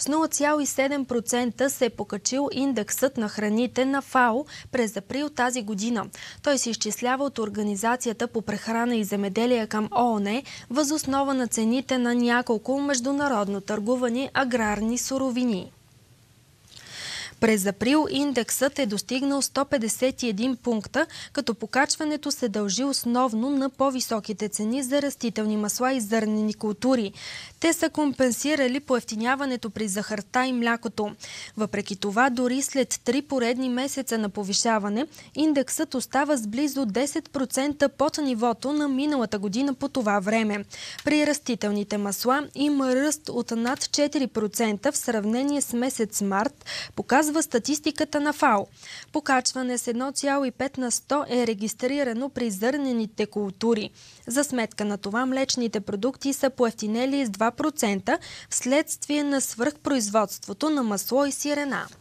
С 0,7% се е покачил индексът на храните на ФАО през април тази година. Той се изчислява от Организацията по прехрана и земеделие към ООН възоснова на цените на няколко международно търгувани аграрни суровини. През април индексът е достигнал 151 пункта, като покачването се дължи основно на по-високите цени за растителни масла и зърнени култури. Те са компенсирали поевтиняването при захарта и млякото. Въпреки това, дори след три поредни месеца на повишаване, индексът остава с близо 10% под нивото на миналата година по това време. При растителните масла има ръст от над 4% в сравнение с месец март, показва показва статистиката на ФАО. Покачване с 1,5 на 100 е регистрирано при зърнените култури. За сметка на това млечните продукти са поевтинели с 2% вследствие на свръхпроизводството на масло и сирена.